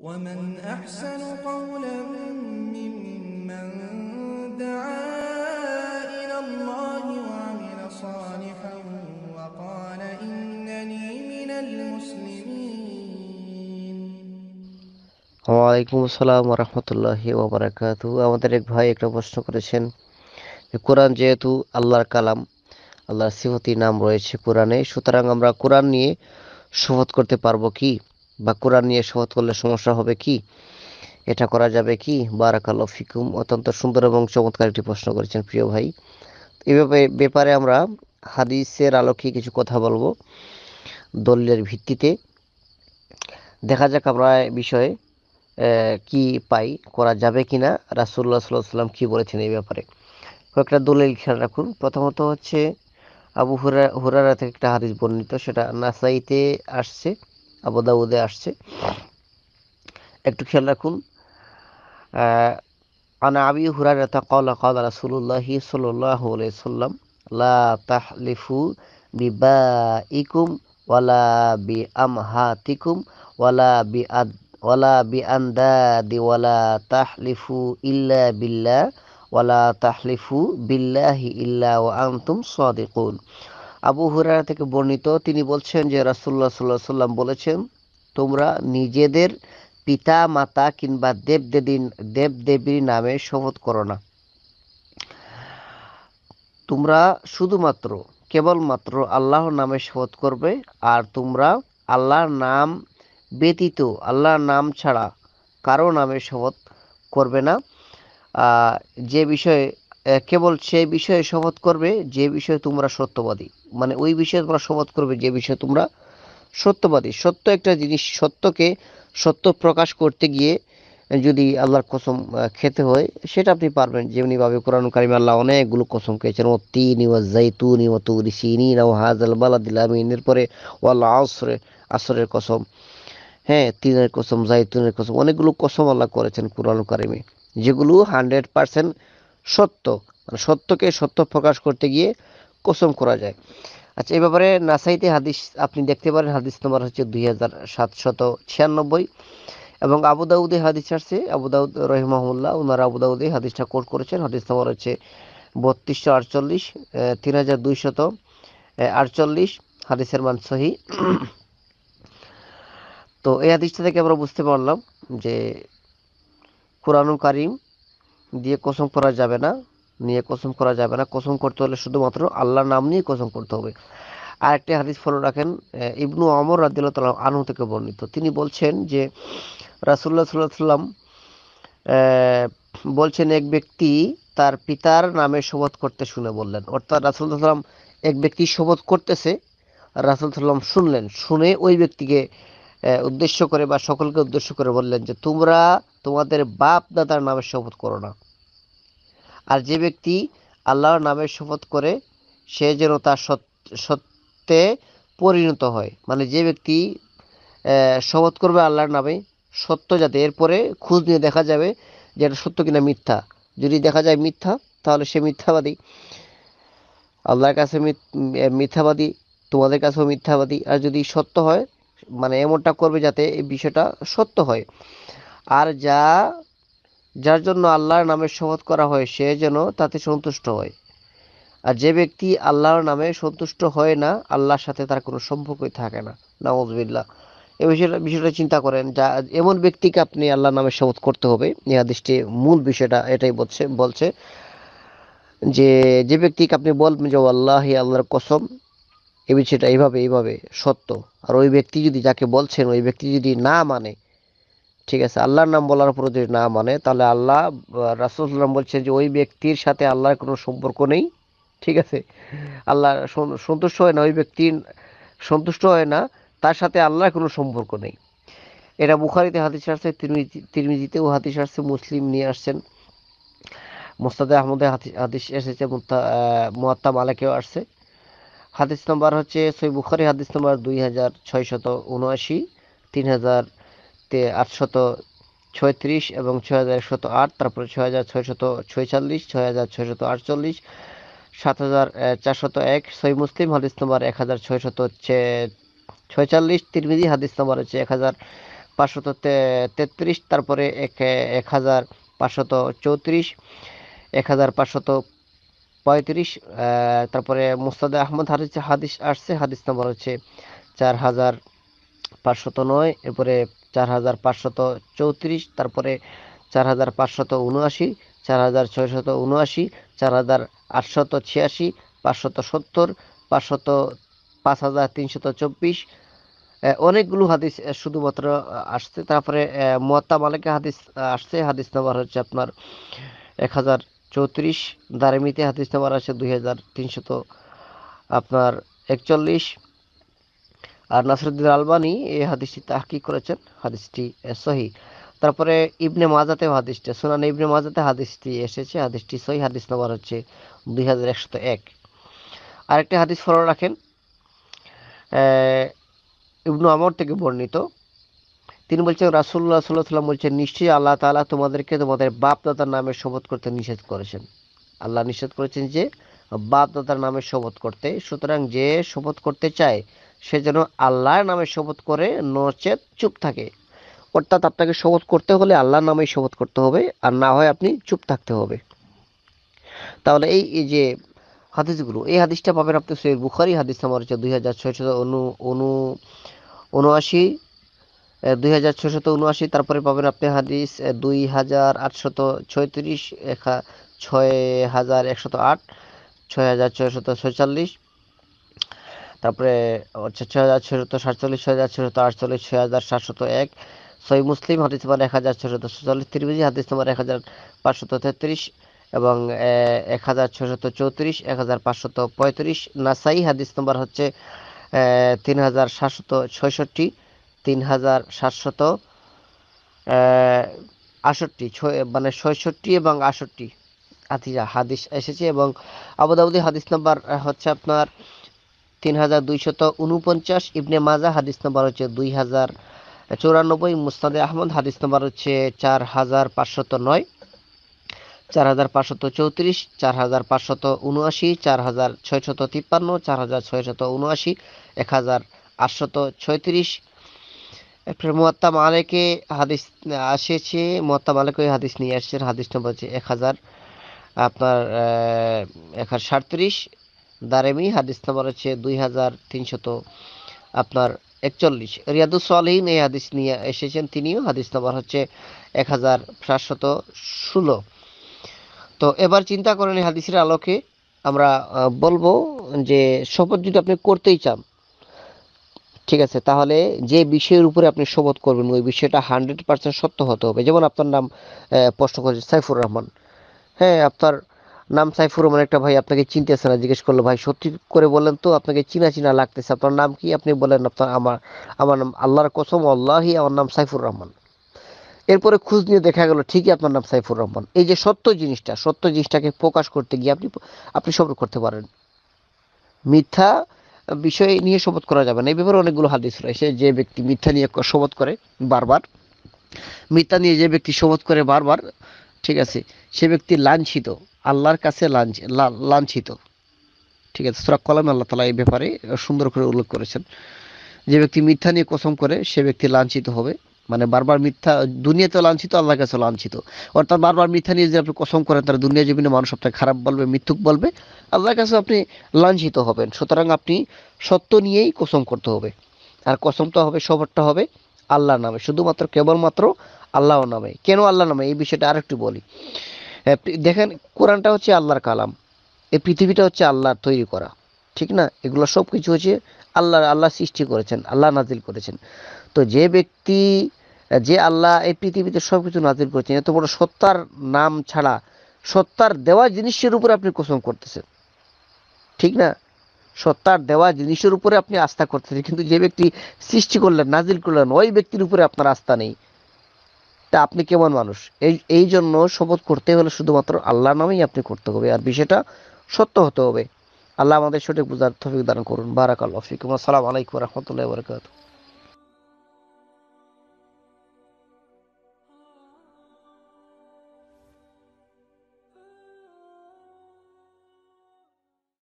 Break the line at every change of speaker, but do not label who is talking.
ومن أحسن قولا ممن دعا إلى الله وعمل صالحا وقال إنني من المسلمين ওয়ালাইকুম আসসালাম রহমতুল্লাহি ওবরাকাতু আমাদের এক ভাই একটা প্রশ্ন করেছেন কোরআন যেহেতু আল্লাহর কালাম আল্লাহর সিফতি নাম রয়েছে কোরআনে সুতরাং আমরা কোরআন নিয়ে শপথ করতে পারবো কি বা কোরআন নিয়ে শপথ করলে সমস্যা হবে কি এটা করা যাবে কি বারাকাল ফিকুম অত্যন্ত সুন্দর এবং চমৎকার একটি প্রশ্ন করেছেন প্রিয় ভাই এভাবে ব্যাপারে আমরা হাদিসের আলোকে কিছু কথা বলবো দলের ভিত্তিতে দেখা যাক আমরা বিষয়ে কি পাই করা যাবে কি না রাসুল্লাহ সাল্লাহ সাল্লাম কী বলেছেন এই ব্যাপারে কয়েকটা দলিল খেয়াল রাখুন প্রথমত হচ্ছে আবু হুরা হুরারা থেকে একটা হাদিস বর্ণিত সেটা নাসাইতে আসছে আবুদাউদে আসছে একটু খেয়াল রাখুন আনা আবি হুরারাতা কলা কলা রাসুলুল্লাহি সাল্লাম লা ওয়ালা তাহলিফু ইল্লা বিল্লাহ ওয়ালা তাহলিফু বিল্লাহি ইল্লা ওয়া আনতুম সাদিকুন আবু হুরারা থেকে বর্ণিত তিনি বলছেন যে রাসুল্লাহ সাল্লাহ সাল্লাম বলেছেন তোমরা নিজেদের পিতা মাতা কিংবা দেবদেবী দেবদেবীর নামে শপথ করো না তোমরা শুধুমাত্র কেবলমাত্র আল্লাহর নামে শপথ করবে আর তোমরা আল্লাহর নাম ব্যতীত আল্লাহর নাম ছাড়া কারো নামে শপথ করবে না যে বিষয়ে কেবল সে বিষয়ে শপথ করবে যে বিষয়ে তোমরা সত্যবাদী মানে ওই বিষয়ে তোমরা শপথ করবে যে বিষয়ে তোমরা সত্যবাদী সত্য একটা জিনিস সত্যকে সত্য প্রকাশ করতে গিয়ে যদি আল্লাহর কসম খেতে হয় সেটা আপনি পারবেন যেমনিভাবে কোরআন কারিম আল্লাহ অনেকগুলো কসম খেয়েছেন ও তিনি ও জাইতুনি ও তুরি সিনি ও হাজাল বালাদিল আমিনের পরে আল্লাহ আসরে আসরের কসম হ্যাঁ তিনের কসম জাইতুনের কসম অনেকগুলো কসম আল্লাহ করেছেন কোরআন কারিমে যেগুলো হান্ড্রেড পার্সেন্ট সত্য মানে সত্যকে সত্য প্রকাশ করতে গিয়ে কসম করা যায় আচ্ছা এ ব্যাপারে নাসাইতে হাদিস আপনি দেখতে পারেন হাদিস নম্বর হচ্ছে দুই হাজার সাতশত ছিয়ানব্বই এবং আবুদাউদে হাদিস আসছে আবুদাউদ রহিমাহুল্লাহ ওনারা আবুদাউদে হাদিসটা কোর্ট করেছেন হাদিস নম্বর হচ্ছে বত্রিশশো আটচল্লিশ তিন হাজার দুইশত আটচল্লিশ হাদিসের মান সহি তো এই হাদিসটা থেকে আমরা বুঝতে পারলাম যে কোরআন কারিম দিয়ে কসম করা যাবে না নিয়ে কসম করা যাবে না কসম করতে হলে শুধুমাত্র আল্লাহর নাম নিয়ে কসম করতে হবে আর একটি হাদিস ফলো রাখেন ইবনু অমর রাদিল্লা তাল আনু থেকে বর্ণিত তিনি বলছেন যে রাসুল্লাহ সাল্লাহ সাল্লাম বলছেন এক ব্যক্তি তার পিতার নামে শপথ করতে শুনে বললেন অর্থাৎ রাসুল্লাহ সাল্লাম এক ব্যক্তি শপথ করতেছে রাসুল সাল্লাম শুনলেন শুনে ওই ব্যক্তিকে উদ্দেশ্য করে বা সকলকে উদ্দেশ্য করে বললেন যে তোমরা তোমাদের বাপ দাদার নামে শপথ করো না আর যে ব্যক্তি আল্লাহর নামে শপথ করে সে যেন তার সত্যে পরিণত হয় মানে যে ব্যক্তি শপথ করবে আল্লাহর নামে সত্য যাতে এরপরে খোঁজ নিয়ে দেখা যাবে যে এটা সত্য কিনা মিথ্যা যদি দেখা যায় মিথ্যা তাহলে সে মিথ্যাবাদী আল্লাহর কাছে মিথ্যাবাদী তোমাদের কাছেও মিথ্যাবাদী আর যদি সত্য হয় মানে এমনটা করবে যাতে এই বিষয়টা সত্য হয় আর যা যার জন্য আল্লাহর নামে শপথ করা হয় সে যেন তাতে সন্তুষ্ট হয় আর যে ব্যক্তি আল্লাহর নামে সন্তুষ্ট হয় না আল্লাহর সাথে তার কোনো সম্পর্কই থাকে না নামজবিল্লা এ বিষয়টা বিষয়টা চিন্তা করেন যা এমন ব্যক্তিকে আপনি আল্লাহর নামে শপথ করতে হবে এই মূল বিষয়টা এটাই বলছে বলছে যে যে ব্যক্তিকে আপনি বলবেন যে আল্লাহ আল্লাহর কসম এ বিষয়টা এইভাবে এইভাবে সত্য আর ওই ব্যক্তি যদি যাকে বলছেন ওই ব্যক্তি যদি না মানে ঠিক আছে আল্লাহর নাম বলার পরে যদি না মানে তাহলে আল্লাহ রাসুলাম বলছেন যে ওই ব্যক্তির সাথে আল্লাহর কোনো সম্পর্ক নেই ঠিক আছে আল্লাহ সন্তুষ্ট হয় না ওই ব্যক্তি সন্তুষ্ট হয় না তার সাথে আল্লাহর কোনো সম্পর্ক নেই এটা বুখারিতে হাতিস আসছে তিরমিজিতেও হাতিস আসছে মুসলিম নিয়ে আসছেন মোস্তাদে আহমদে হাতিস এসেছে মুয়াত্তা মালাকেও আসছে হাদিস নম্বর হচ্ছে সই বুখারি হাদিস নম্বর দুই হাজার ছয়শত উনআশি তিন হাজার তে আটশত ছয়ত্রিশ এবং ছয় হাজার একশত আট তারপরে ছয় হাজার ছয়শত ছয়চল্লিশ ছয় হাজার ছয়শত আটচল্লিশ সাত হাজার চারশত এক ছয় মুসলিম হাদিস নম্বর এক হাজার ছয়শত ছয়চল্লিশ তিরমিজি হাদিস নম্বর হচ্ছে এক হাজার পাঁচশত তেত্রিশ তারপরে এক এক হাজার পাঁচশত চৌত্রিশ এক হাজার পাঁচশত পঁয়ত্রিশ তারপরে মুস্তাদে আহমদ হাদিস হাদিস আসছে হাদিস নম্বর হচ্ছে চার হাজার পাঁচশত নয় এরপরে চার হাজার পাঁচশত চৌত্রিশ তারপরে চার হাজার পাঁচশত উনআশি চার হাজার ছয়শত উনআশি চার হাজার আটশত ছিয়াশি পাঁচশত সত্তর পাঁচশত পাঁচ হাজার তিনশত চব্বিশ অনেকগুলো হাদিস শুধুমাত্র আসছে তারপরে মোয়াত্তা মালিক হাদিস আসছে হাদিস নাম্বার হচ্ছে আপনার এক হাজার চৌত্রিশ দারিমিতে হাদিস নাম্বার আছে দুই হাজার তিনশত আপনার একচল্লিশ আর নাসরুদ্দিন আলবানি এই হাদিসটি তাহকি করেছেন হাদিসটি সহি তারপরে ইবনে মাজাতে হাদিসটা সোনান ইবনে মাজাতে হাদিসটি এসেছে হাদিসটি সহি হাদিস নম্বর হচ্ছে দুই হাজার একশত এক আরেকটি হাদিস ফলো রাখেন ইবনু আমর থেকে বর্ণিত তিনি বলছেন রাসুল্লাহ সাল্লাহ সাল্লাম বলছেন নিশ্চয়ই আল্লাহ তালা তোমাদেরকে তোমাদের বাপ দাদার নামে শপথ করতে নিষেধ করেছেন আল্লাহ নিষেধ করেছেন যে বাপ দাদার নামে শপথ করতে সুতরাং যে শপথ করতে চায় সে যেন আল্লাহর নামে শপথ করে নচেত চুপ থাকে অর্থাৎ আপনাকে শপথ করতে হলে আল্লাহর নামেই শপথ করতে হবে আর না হয় আপনি চুপ থাকতে হবে তাহলে এই যে হাদিসগুলো এই হাদিসটা পাবেন আপনি সৈয়দ বুখারি হাদিস নাম্বার হচ্ছে দুই হাজার ছয়শত অনু অনু উনআশি দুই হাজার ছয়শত উনআশি তারপরে পাবেন আপনি হাদিস দুই হাজার আটশত ছয়ত্রিশ ছয় হাজার একশত আট ছয় হাজার ছয়শত ছয়চল্লিশ তারপরে হচ্ছে ছয় হাজার ছশত সাতচল্লিশ ছয় হাজার ছশত আটচল্লিশ ছয় হাজার সাতশত এক ছয় মুসলিম হাদিস নাম্বার এক হাজার ছশত ছচল্লিশ ত্রিবেদী হাদিস নাম্বার এক হাজার পাঁচশত তেত্রিশ এবং এক হাজার ছশত চৌত্রিশ এক হাজার পাঁচশত পঁয়ত্রিশ নাসাই হাদিস নাম্বার হচ্ছে তিন হাজার সাতশত ছয়ষট্টি তিন হাজার সাতশত আষট্টি মানে ছয়ষট্টি এবং আষট্টি হাদিস এসেছে এবং আবুদাবুদি হাদিস নাম্বার হচ্ছে আপনার তিন হাজার দুইশত উনপঞ্চাশ ইবনে মাজা হাদিস নম্বর হচ্ছে দুই হাজার চৌরানব্বই মুস্তাদে আহমদ হাদিস নম্বর হচ্ছে চার হাজার পাঁচশত নয় চার হাজার পাঁচশত চৌত্রিশ চার হাজার পাঁচশত উনআশি চার হাজার ছয়শত তিপ্পান্ন চার হাজার ছয়শত উনআশি এক হাজার আটশত ছয়ত্রিশ এরপরে মোয়াত্তা মালেকে হাদিস আসেছে মোয়াত্তা মালেক ওই হাদিস নিয়ে আসছেন হাদিস নম্বর হচ্ছে এক হাজার আপনার এক হাজার সাঁত্রিশ দারেমি হাদিস নাম্বার হচ্ছে দুই হাজার তিনশত আপনার একচল্লিশ রিয়াদুস আলহীন এই হাদিস নিয়ে এসেছেন তিনিও হাদিস নাম্বার হচ্ছে এক হাজার সাতশত ষোলো তো এবার চিন্তা করেন এই হাদিসের আলোকে আমরা বলবো যে শপথ যদি আপনি করতেই চান ঠিক আছে তাহলে যে বিষয়ের উপরে আপনি শপথ করবেন ওই বিষয়টা হান্ড্রেড পার্সেন্ট সত্য হতে হবে যেমন আপনার নাম প্রশ্ন করেছে সাইফুর রহমান হ্যাঁ আপনার নাম সাইফুর রহমান একটা ভাই আপনাকে চিনতেছে না জিজ্ঞেস করলো ভাই সত্যি করে বলেন তো আপনাকে চিনা চিনা লাগতেছে আপনার নাম কি আপনি বলেন আপনার আমার আমার নাম আল্লাহর কসম আল্লাহি আমার নাম সাইফুর রহমান এরপরে খুঁজ নিয়ে দেখা গেল ঠিকই আপনার নাম সাইফুর রহমান এই যে সত্য জিনিসটা সত্য জিনিসটাকে প্রকাশ করতে গিয়ে আপনি আপনি সবর করতে পারেন মিথ্যা বিষয় নিয়ে শপথ করা যাবে না এই ব্যাপারে অনেকগুলো হাদিস রয়েছে যে ব্যক্তি মিথ্যা নিয়ে শপথ করে বারবার মিথ্যা নিয়ে যে ব্যক্তি শপথ করে বারবার ঠিক আছে সে ব্যক্তি লাঞ্ছিত আল্লাহর কাছে লাঞ্ছিত ঠিক আছে সুরাক কলাম আল্লাহ তালা এই ব্যাপারে সুন্দর করে উল্লেখ করেছেন যে ব্যক্তি মিথ্যা নিয়ে কসম করে সে ব্যক্তি লাঞ্ছিত হবে মানে বারবার মিথ্যা দুনিয়াতে লাঞ্ছিত আল্লাহর কাছে লাঞ্ছিত অর্থাৎ বারবার মিথ্যা নিয়ে যদি আপনি কসম করেন তার দুনিয়া জীবনে মানুষ আপনাকে খারাপ বলবে মিথ্যুক বলবে আল্লাহর কাছে আপনি লাঞ্ছিত হবেন সুতরাং আপনি সত্য নিয়েই কসম করতে হবে আর কসমটা হবে সবরটা হবে আল্লাহর নামে শুধুমাত্র কেবলমাত্র আল্লাহর নামে কেন আল্লাহর নামে এই বিষয়টা আরেকটু বলি দেখেন কোরআনটা হচ্ছে আল্লাহর কালাম এই পৃথিবীটা হচ্ছে আল্লাহর তৈরি করা ঠিক না এগুলো সব কিছু হচ্ছে আল্লাহর আল্লাহ সৃষ্টি করেছেন আল্লাহ নাজিল করেছেন তো যে ব্যক্তি যে আল্লাহ এই পৃথিবীতে সব কিছু নাজিল করেছেন এত বড় সত্তার নাম ছাড়া সত্তার দেওয়া জিনিসের উপরে আপনি কোসম করতেছেন ঠিক না সত্তার দেওয়া জিনিসের উপরে আপনি আস্থা করতেছেন কিন্তু যে ব্যক্তি সৃষ্টি করলেন নাজিল করলেন ওই ব্যক্তির উপরে আপনার আস্থা নেই তা আপনি কেমন মানুষ এই এই জন্য শপথ করতে হলে শুধুমাত্র আল্লাহ নামেই আপনি করতে হবে আর বিষয়টা সত্য হতে হবে আল্লাহ আমাদের সঠিক বুঝার তফিক দান করুন বারাকাল্লাহ ফিকুম আসসালামু আলাইকুম রহমতুল্লাহ বরকাত